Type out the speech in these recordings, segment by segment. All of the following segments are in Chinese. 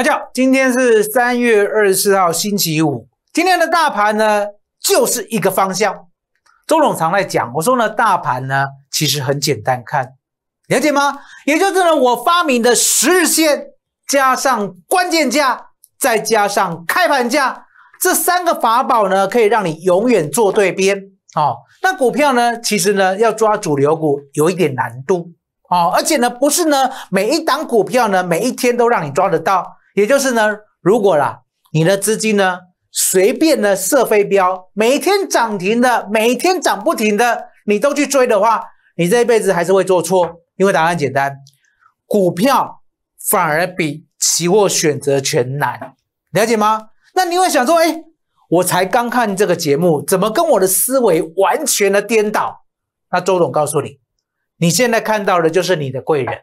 大家好，今天是三月二十四号，星期五。今天的大盘呢，就是一个方向。周总常在讲，我说呢，大盘呢其实很简单看，了解吗？也就是呢，我发明的十日线加上关键价，再加上开盘价这三个法宝呢，可以让你永远做对边。哦，那股票呢，其实呢要抓主流股有一点难度。哦，而且呢，不是呢每一档股票呢，每一天都让你抓得到。也就是呢，如果啦，你的资金呢随便呢设飞镖，每天涨停的，每天涨不停的，你都去追的话，你这一辈子还是会做错。因为答案简单，股票反而比期货选择权难，了解吗？那你会想说，哎，我才刚看这个节目，怎么跟我的思维完全的颠倒？那周总告诉你，你现在看到的就是你的贵人。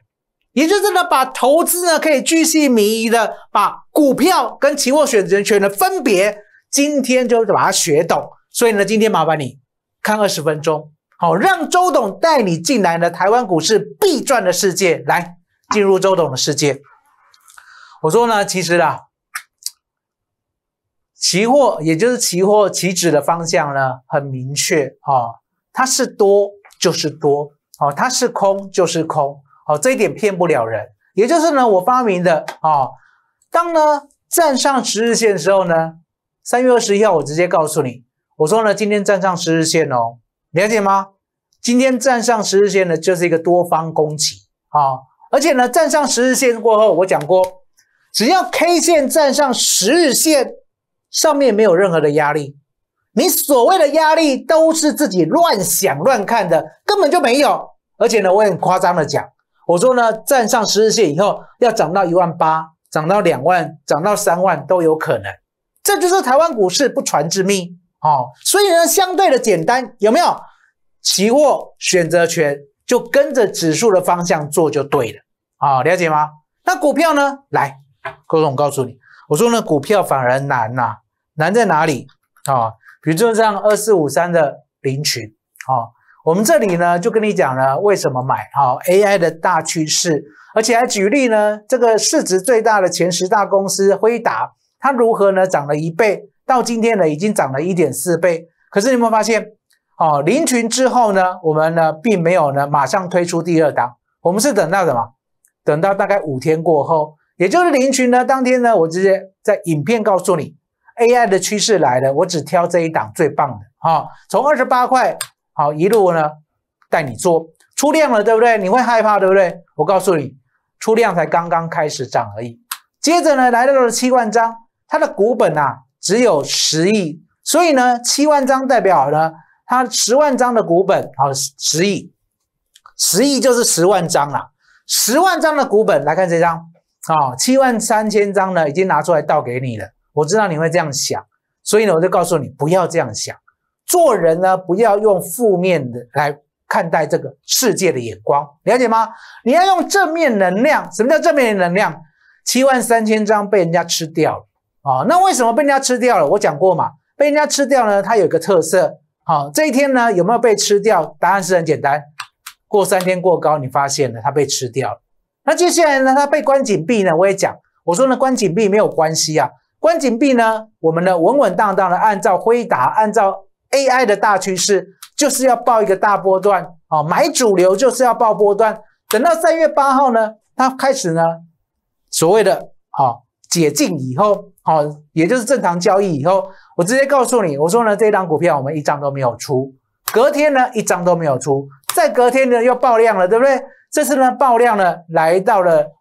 也就是呢，把投资呢可以巨细靡遗的把股票跟期货、选择权的分别，今天就把它学懂。所以呢，今天麻烦你看二十分钟，好，让周董带你进来呢，台湾股市必赚的世界，来进入周董的世界。我说呢，其实啊，期货也就是期货期指的方向呢，很明确啊，它是多就是多，哦，它是空就是空。好，这一点骗不了人。也就是呢，我发明的啊，当呢站上十日线的时候呢，三月二十一号我直接告诉你，我说呢今天站上十日线哦，了解吗？今天站上十日线呢，就是一个多方攻击啊，而且呢站上十日线过后，我讲过，只要 K 线站上十日线，上面没有任何的压力，你所谓的压力都是自己乱想乱看的，根本就没有。而且呢，我很夸张的讲。我说呢，站上十日线以后，要涨到一万八，涨到两万，涨到三万都有可能。这就是台湾股市不传之秘，哦。所以呢，相对的简单，有没有？期货选择权就跟着指数的方向做就对了，哦，了解吗？那股票呢？来，郭总告诉你，我说呢，股票反而难呐，难在哪里？啊，比如说像二四五三的林群，哦，我们这里呢，就跟你讲了为什么买哈 AI 的大趋势，而且还举例呢，这个市值最大的前十大公司，辉达它如何呢？涨了一倍，到今天呢已经涨了一点四倍。可是你有没有发现，哦，临群之后呢，我们呢并没有呢马上推出第二档，我们是等到什么？等到大概五天过后，也就是临群呢当天呢，我直接在影片告诉你 AI 的趋势来了，我只挑这一档最棒的哈，从二十八块。好，一路呢带你做出量了，对不对？你会害怕，对不对？我告诉你，出量才刚刚开始涨而已。接着呢，来到了七万张，它的股本啊只有十亿，所以呢，七万张代表了它十万张的股本，好，十亿，十亿就是十万张了。十万张的股本，来看这张啊，七万三千张呢已经拿出来倒给你了。我知道你会这样想，所以呢，我就告诉你不要这样想。做人呢，不要用负面的来看待这个世界的眼光，了解吗？你要用正面能量。什么叫正面能量？七万三千张被人家吃掉了啊！那为什么被人家吃掉了？我讲过嘛，被人家吃掉呢，它有一个特色。好，这一天呢有没有被吃掉？答案是很简单，过三天过高，你发现了它被吃掉了。那接下来呢，它被关紧闭呢？我也讲，我说呢，关紧闭没有关系啊。关紧闭呢，我们呢稳稳当当的按照回答，按照。AI 的大趋势就是要报一个大波段啊，买主流就是要报波段。等到三月八号呢，它开始呢，所谓的啊解禁以后，好，也就是正常交易以后，我直接告诉你，我说呢，这张股票我们一张都没有出，隔天呢一张都没有出，再隔天呢又爆量了，对不对？这次呢爆量呢来到了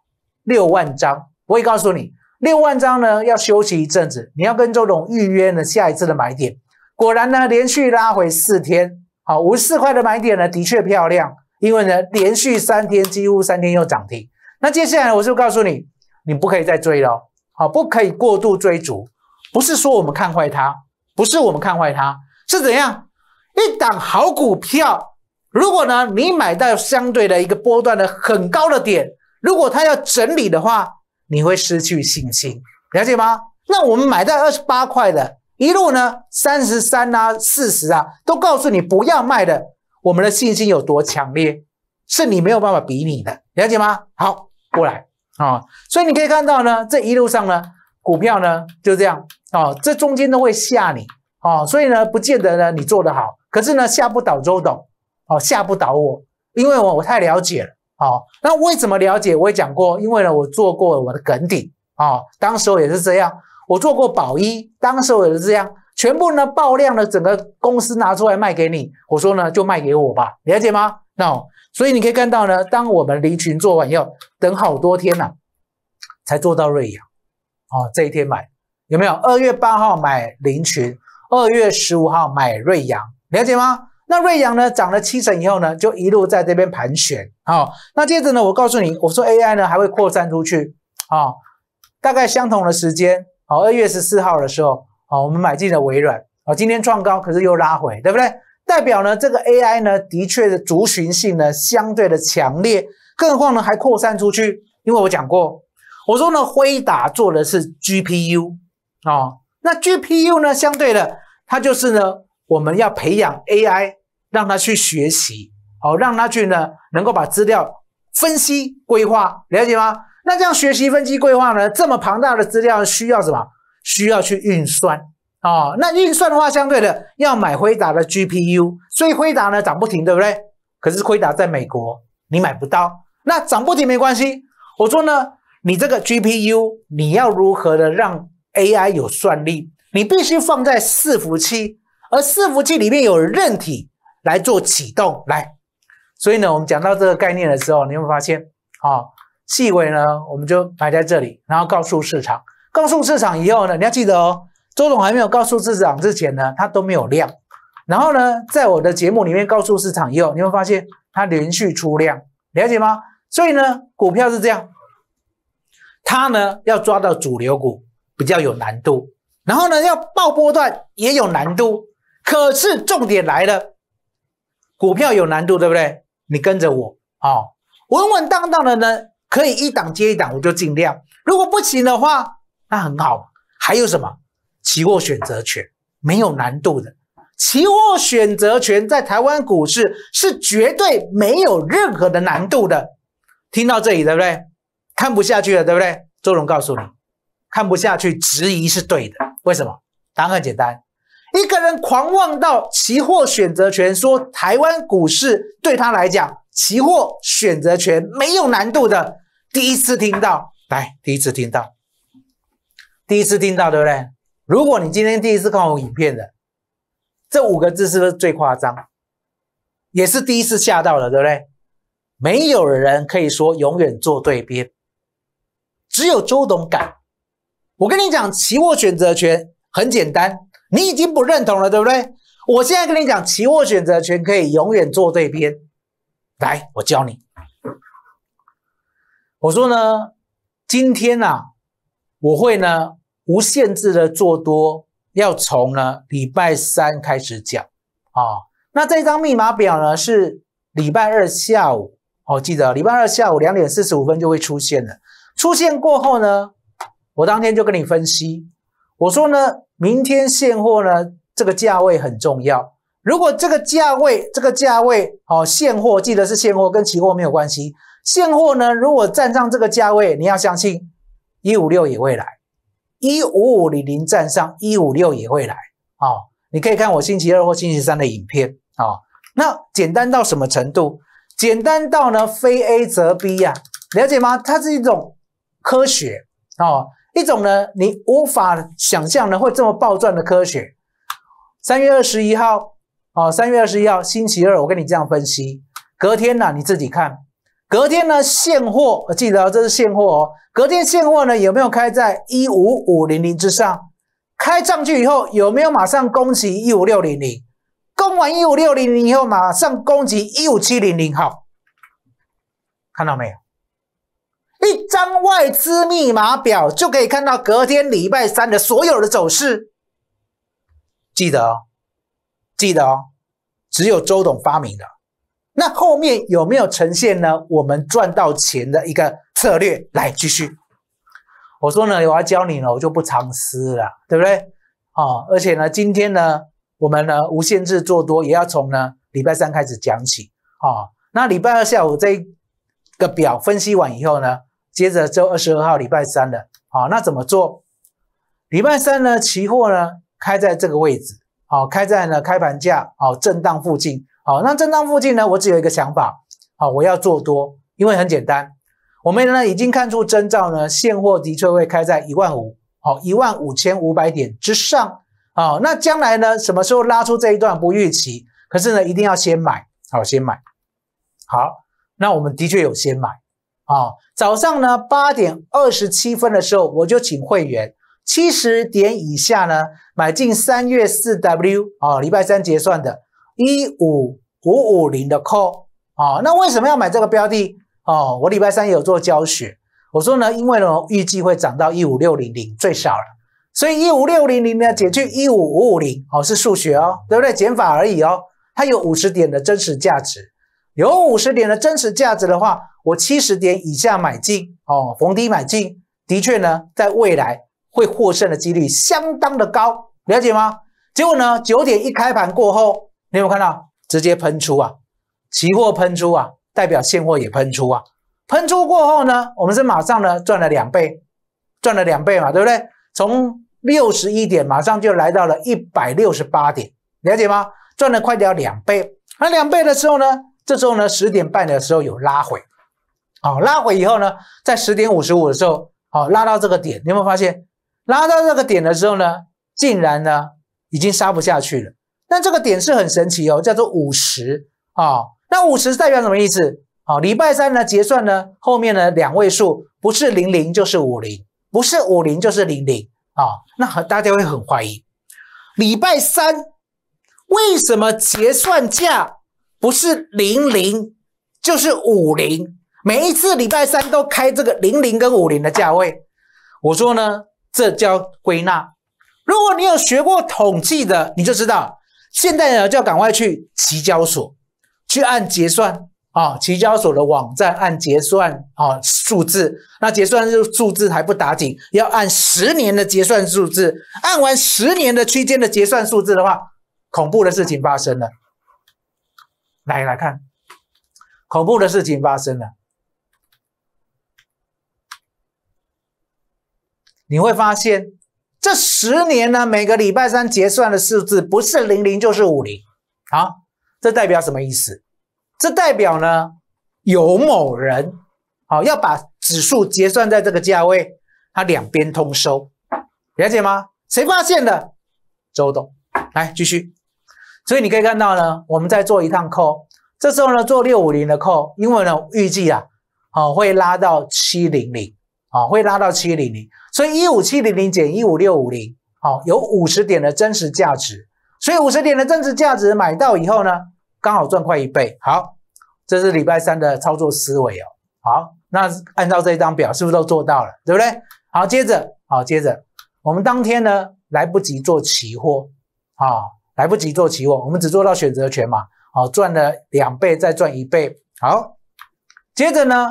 六万张，我会告诉你，六万张呢要休息一阵子，你要跟周总预约呢下一次的买点。果然呢，连续拉回四天，好五十四块的买点呢，的确漂亮。因为呢，连续三天几乎三天又涨停。那接下来我就告诉你，你不可以再追了，好，不可以过度追逐。不是说我们看坏它，不是我们看坏它，是怎样？一档好股票，如果呢你买到相对的一个波段的很高的点，如果它要整理的话，你会失去信心，了解吗？那我们买到二十八块的。一路呢，三十三啊，四十啊，都告诉你不要卖的，我们的信心有多强烈，是你没有办法比拟的，了解吗？好，过来啊，所以你可以看到呢，这一路上呢，股票呢就这样啊，这中间都会吓你啊，所以呢，不见得呢你做得好，可是呢，吓不倒周董哦，吓不倒我，因为我我太了解了啊。那为什么了解？我也讲过，因为呢，我做过我的梗底啊，当时候也是这样。我做过保一，当时也是这样，全部呢爆量的，整个公司拿出来卖给你。我说呢，就卖给我吧，了解吗？No，所以你可以看到呢，当我们离群做完要等好多天呐，才做到瑞阳。哦，这一天买有没有？二月八号买林群，二月十五号买瑞阳，了解吗？那瑞阳呢，涨了七成以后呢，就一路在这边盘旋。好，那接着呢，我告诉你，我说 AI 呢还会扩散出去。啊，大概相同的时间。好，二月十四号的时候，好，我们买进了微软。好，今天创高，可是又拉回，对不对？代表呢，这个 AI 呢，的确是族群性呢，相对的强烈，更何况呢，还扩散出去。因为我讲过，我说呢，辉达做的是 GPU 啊，那 GPU 呢，相对的，它就是呢，我们要培养 AI，让它去学习，好，让它去呢，能够把资料分析、规划，了解吗？那这样学习分析规划呢？这么庞大的资料需要什么？需要去运算啊！那运算的话，相对的要买辉达的 GPU，所以辉达呢涨不停，对不对？可是辉达在美国，你买不到。那涨不停没关系。我说呢，你这个 GPU 你要如何的让 AI 有算力？你必须放在伺服器，而伺服器里面有韧体来做启动来。所以呢，我们讲到这个概念的时候，你会发现啊。细微呢，我们就摆在这里，然后告诉市场。告诉市场以后呢，你要记得哦，周总还没有告诉市场之前呢，它都没有量。然后呢，在我的节目里面告诉市场以后，你会发现它连续出量，了解吗？所以呢，股票是这样，它呢要抓到主流股比较有难度，然后呢要爆波段也有难度。可是重点来了，股票有难度，对不对？你跟着我，哦，稳稳当当的呢。可以一档接一档，我就尽量。如果不行的话，那很好。还有什么？期货选择权没有难度的。期货选择权在台湾股市是绝对没有任何的难度的。听到这里，对不对？看不下去了，对不对？周荣告诉你，看不下去，质疑是对的。为什么？答案很简单。一个人狂妄到期货选择权，说台湾股市对他来讲，期货选择权没有难度的，第一次听到，来，第一次听到，第一次听到，对不对？如果你今天第一次看我影片的，这五个字是不是最夸张？也是第一次吓到了，对不对？没有人可以说永远做对边，只有周董敢。我跟你讲，期货选择权很简单。你已经不认同了，对不对？我现在跟你讲，期货选择权可以永远做这边。来，我教你。我说呢，今天啊，我会呢无限制的做多，要从呢礼拜三开始讲啊。那这张密码表呢，是礼拜二下午，我记得礼拜二下午两点四十五分就会出现了。出现过后呢，我当天就跟你分析。我说呢。明天现货呢？这个价位很重要。如果这个价位，这个价位，哦，现货记得是现货，跟期货没有关系。现货呢，如果站上这个价位，你要相信，一五六也会来，一五五零零站上一五六也会来。哦，你可以看我星期二或星期三的影片。哦，那简单到什么程度？简单到呢，非 A 则 B 呀，了解吗？它是一种科学。哦。一种呢，你无法想象的会这么暴赚的科学。三月二十一号，哦，三月二十一号星期二，我跟你这样分析。隔天呢，你自己看。隔天呢，现货，我记得这是现货哦。隔天现货呢，有没有开在一五五零零之上？开上去以后，有没有马上攻击一五六零零？攻完一五六零零以后，马上攻击一五七零零，好，看到没有？一张外资密码表就可以看到隔天礼拜三的所有的走势，记得哦，记得哦，只有周董发明的。那后面有没有呈现呢？我们赚到钱的一个策略，来继续。我说呢，我要教你了，我就不藏私了，对不对？哦，而且呢，今天呢，我们呢无限制做多，也要从呢礼拜三开始讲起啊。那礼拜二下午这个表分析完以后呢？接着就二十二号礼拜三了，好，那怎么做？礼拜三呢，期货呢开在这个位置，好，开在呢开盘价，好，震荡附近，好，那震荡附近呢，我只有一个想法，好，我要做多，因为很简单，我们呢已经看出征兆呢，现货的确会开在一万五，好，一万五千五百点之上，好，那将来呢什么时候拉出这一段不预期，可是呢一定要先买，好，先买，好，那我们的确有先买。啊，早上呢八点二十七分的时候，我就请会员七十点以下呢买进三月四 W 啊，礼拜三结算的一五五五零的 call 啊，那为什么要买这个标的？哦，我礼拜三也有做教学，我说呢，因为呢预计会涨到一五六零零最少了，所以一五六零零呢减去一五五五零哦是数学哦，对不对？减法而已哦，它有五十点的真实价值。有五十点的真实价值的话，我七十点以下买进哦，逢低买进，的确呢，在未来会获胜的几率相当的高，了解吗？结果呢，九点一开盘过后，你有没有看到直接喷出啊，期货喷出啊，代表现货也喷出啊，喷出过后呢，我们是马上呢赚了两倍，赚了两倍嘛，对不对？从六十一点马上就来到了一百六十八点，了解吗？赚了快点两倍，那两倍的时候呢？这时候呢，十点半的时候有拉回，好拉回以后呢，在十点五十五的时候，好拉到这个点，你有没有发现？拉到这个点的时候呢，竟然呢已经杀不下去了。那这个点是很神奇哦，叫做五十啊。那五十代表什么意思？哦，礼拜三呢结算呢，后面呢两位数不是零零就是五零，不是五零就是零零啊。那大家会很怀疑，礼拜三为什么结算价？不是零零，就是五零。每一次礼拜三都开这个零零跟五零的价位。我说呢，这叫归纳。如果你有学过统计的，你就知道，现在呢就要赶快去期交所去按结算啊。期交所的网站按结算啊数字，那结算数数字还不打紧，要按十年的结算数字，按完十年的区间的结算数字的话，恐怖的事情发生了。来来看，恐怖的事情发生了。你会发现，这十年呢，每个礼拜三结算的数字不是零零就是五零。好，这代表什么意思？这代表呢，有某人好要把指数结算在这个价位，它两边通收，了解吗？谁发现的？周董，来继续。所以你可以看到呢，我们在做一趟扣，这时候呢做六五零的扣，因为呢预计啊，好会拉到七零零，哦会拉到七零零，所以一五七零零减一五六五零，好有五十点的真实价值，所以五十点的真实价值买到以后呢，刚好赚快一倍。好，这是礼拜三的操作思维哦。好，那按照这张表是不是都做到了，对不对？好，接着好接着，我们当天呢来不及做期货，啊。来不及做期货，我们只做到选择权嘛。好，赚了两倍，再赚一倍。好，接着呢，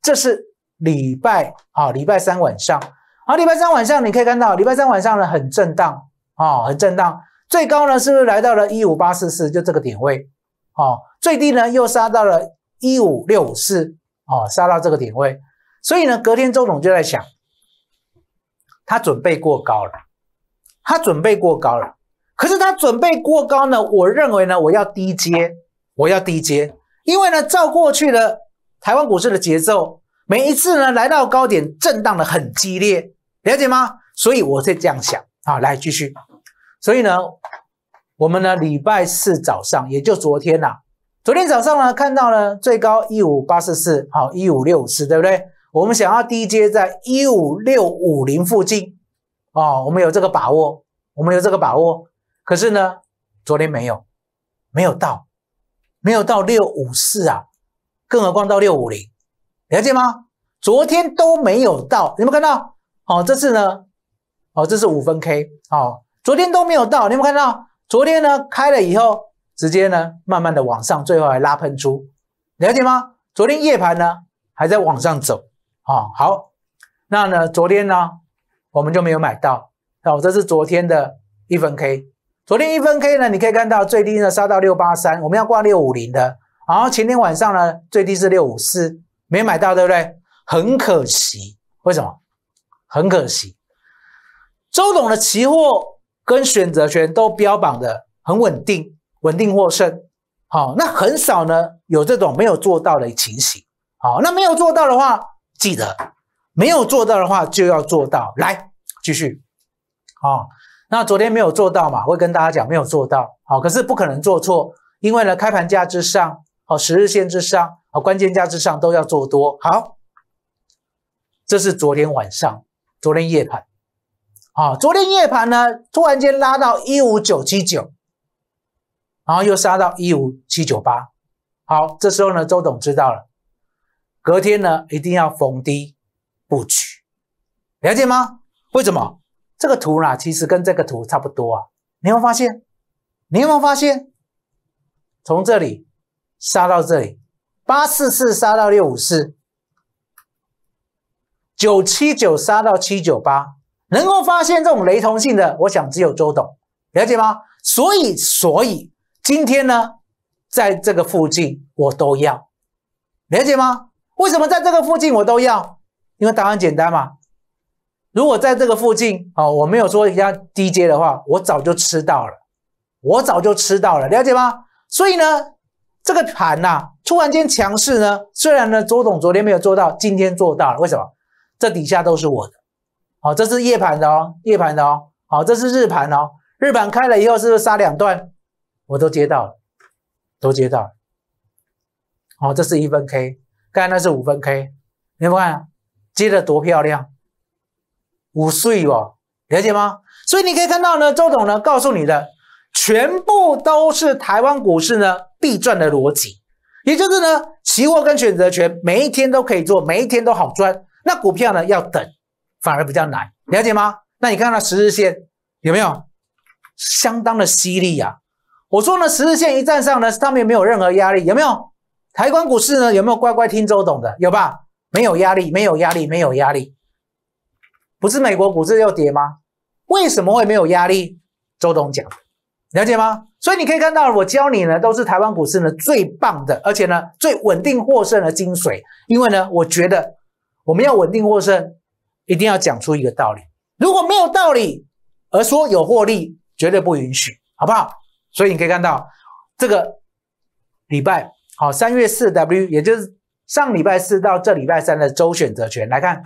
这是礼拜啊，礼拜三晚上。好，礼拜三晚上你可以看到，礼拜三晚上呢很震荡啊，很震荡。最高呢是不是来到了一五八四四，就这个点位哦，最低呢又杀到了一五六五四哦，杀到这个点位。所以呢，隔天周总就在想，他准备过高了，他准备过高了。可是它准备过高呢？我认为呢，我要低接，我要低接，因为呢，照过去的台湾股市的节奏，每一次呢来到高点，震荡的很激烈，了解吗？所以我是这样想啊，来继续。所以呢，我们呢礼拜四早上，也就昨天啦，昨天早上呢看到了最高一五八四四，好一五六五四，对不对？我们想要低接在一五六五零附近，哦，我们有这个把握，我们有这个把握。可是呢，昨天没有，没有到，没有到六五四啊，更何况到六五零，了解吗？昨天都没有到，有没有看到？哦，这次呢，哦，这是五分 K，哦，昨天都没有到，有没有看到？昨天呢，开了以后，直接呢，慢慢的往上，最后还拉喷出，了解吗？昨天夜盘呢，还在往上走，啊，好，那呢，昨天呢，我们就没有买到，哦，这是昨天的一分 K。昨天一分 K 呢，你可以看到最低呢杀到六八三，我们要挂六五零的。然后前天晚上呢，最低是六五四，没买到，对不对？很可惜，为什么？很可惜，周董的期货跟选择权都标榜的很稳定，稳定获胜。好，那很少呢有这种没有做到的情形。好，那没有做到的话，记得没有做到的话就要做到来继续。好。那昨天没有做到嘛，会跟大家讲没有做到好，可是不可能做错，因为呢开盘价之上，好十日线之上，好关键价之上都要做多好，这是昨天晚上昨天夜盘，啊，昨天夜盘呢突然间拉到一五九七九，然后又杀到一五七九八，好，这时候呢周董知道了，隔天呢一定要逢低布局，了解吗？为什么？这个图呢，其实跟这个图差不多啊。你有没有发现？有没有发现？从这里杀到这里，八四四杀到六五四，九七九杀到七九八，能够发现这种雷同性的，我想只有周董了解吗？所以，所以今天呢，在这个附近我都要了解吗？为什么在这个附近我都要？因为答案简单嘛。如果在这个附近，哦，我没有说家低阶的话，我早就吃到了，我早就吃到了，了解吗？所以呢，这个盘呐，突然间强势呢，虽然呢，周董昨天没有做到，今天做到了，为什么？这底下都是我的，哦，这是夜盘的哦，夜盘的哦，好，这是日盘哦，日盘开了以后是不是杀两段，我都接到了，都接到了，哦，这是一分 K，刚才那是五分 K，你们看接的多漂亮。五岁哦，了解吗？所以你可以看到呢，周董呢告诉你的全部都是台湾股市呢必赚的逻辑，也就是呢，期货跟选择权每一天都可以做，每一天都好赚。那股票呢要等，反而比较难，了解吗？那你看到十日线有没有相当的犀利呀？我说呢，十日线一站上呢，他面没有任何压力，有没有？台湾股市呢有没有乖乖听周董的？有吧？没有压力，没有压力，没有压力。不是美国股市又跌吗？为什么会没有压力？周董讲，了解吗？所以你可以看到，我教你呢，都是台湾股市呢最棒的，而且呢最稳定获胜的精髓。因为呢，我觉得我们要稳定获胜，一定要讲出一个道理。如果没有道理而说有获利，绝对不允许，好不好？所以你可以看到这个礼拜，好，三月四 W，也就是上礼拜四到这礼拜三的周选择权来看。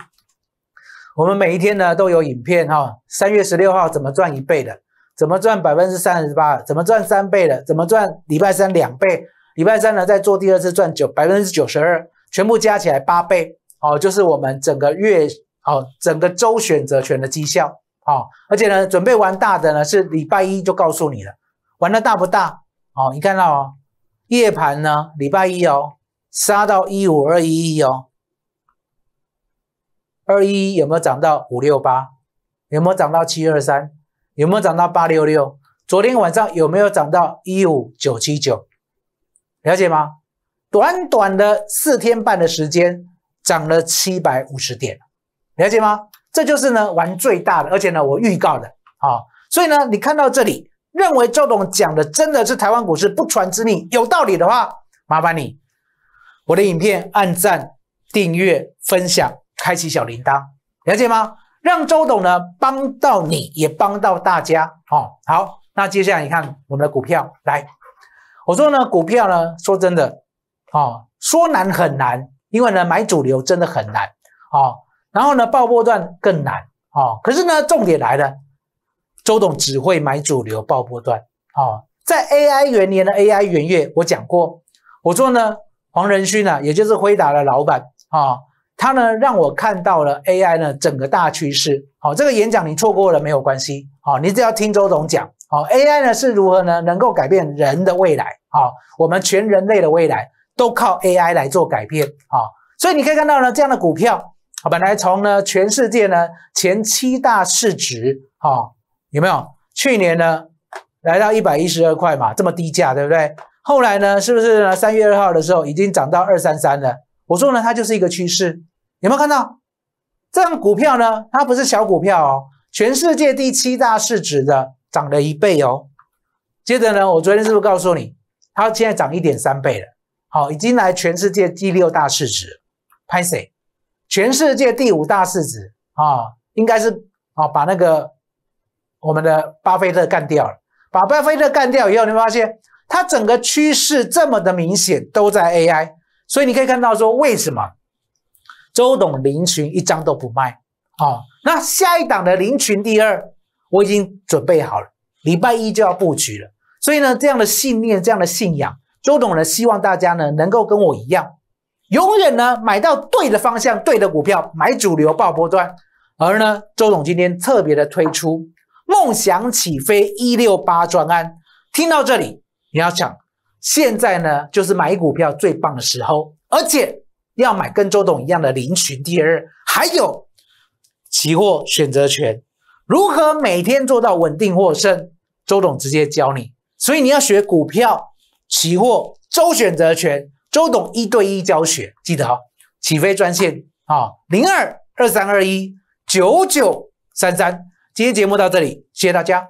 我们每一天呢都有影片哈，三月十六号怎么赚一倍的？怎么赚百分之三十八？怎么赚三倍的？怎么赚礼拜三两倍？礼拜三呢再做第二次赚九百分之九十二，全部加起来八倍哦，就是我们整个月哦，整个周选择权的绩效哦，而且呢准备玩大的呢是礼拜一就告诉你了，玩的大不大哦？你看到哦，夜盘呢礼拜一哦杀到一五二一一哦。二一有没有涨到五六八？有没有涨到七二三？有没有涨到八六六？昨天晚上有没有涨到一五九七九？了解吗？短短的四天半的时间，涨了七百五十点，了解吗？这就是呢，玩最大的，而且呢，我预告的啊，所以呢，你看到这里，认为周董讲的真的是台湾股市不传之秘，有道理的话，麻烦你我的影片按赞、订阅、分享。开启小铃铛，了解吗？让周董呢帮到你，也帮到大家哦。好，那接下来你看我们的股票，来，我说呢，股票呢，说真的，哦，说难很难，因为呢，买主流真的很难哦。然后呢，爆波段更难哦。可是呢，重点来了，周董只会买主流，爆波段哦。在 AI 元年的 AI 元月，我讲过，我说呢，黄仁勋呢，也就是辉达的老板啊。它呢让我看到了 AI 呢整个大趋势，好，这个演讲你错过了没有关系，好，你只要听周总讲，好，AI 呢是如何呢能够改变人的未来，好，我们全人类的未来都靠 AI 来做改变，好，所以你可以看到呢这样的股票，好，本来从呢全世界呢前七大市值，好，有没有去年呢来到一百一十二块嘛，这么低价，对不对？后来呢，是不是呢三月二号的时候已经涨到二三三了？我说呢，它就是一个趋势，有没有看到？这张股票呢，它不是小股票哦，全世界第七大市值的涨了一倍哦。接着呢，我昨天是不是告诉你，它现在涨一点三倍了？好，已经来全世界第六大市值，PSE，全世界第五大市值啊，应该是啊，把那个我们的巴菲特干掉了，把巴菲特干掉以后，你会发现它整个趋势这么的明显，都在 AI。所以你可以看到，说为什么周董林群一张都不卖啊？那下一档的林群第二，我已经准备好了，礼拜一就要布局了。所以呢，这样的信念，这样的信仰，周董呢，希望大家呢能够跟我一样，永远呢买到对的方向、对的股票，买主流爆波段。而呢，周董今天特别的推出梦想起飞一六八专案，听到这里，你要想。现在呢，就是买股票最棒的时候，而且要买跟周董一样的零群第二，还有期货选择权，如何每天做到稳定获胜？周董直接教你，所以你要学股票、期货、周选择权，周董一对一教学，记得哦，起飞专线啊，零二二三二一九九三三。今天节目到这里，谢谢大家。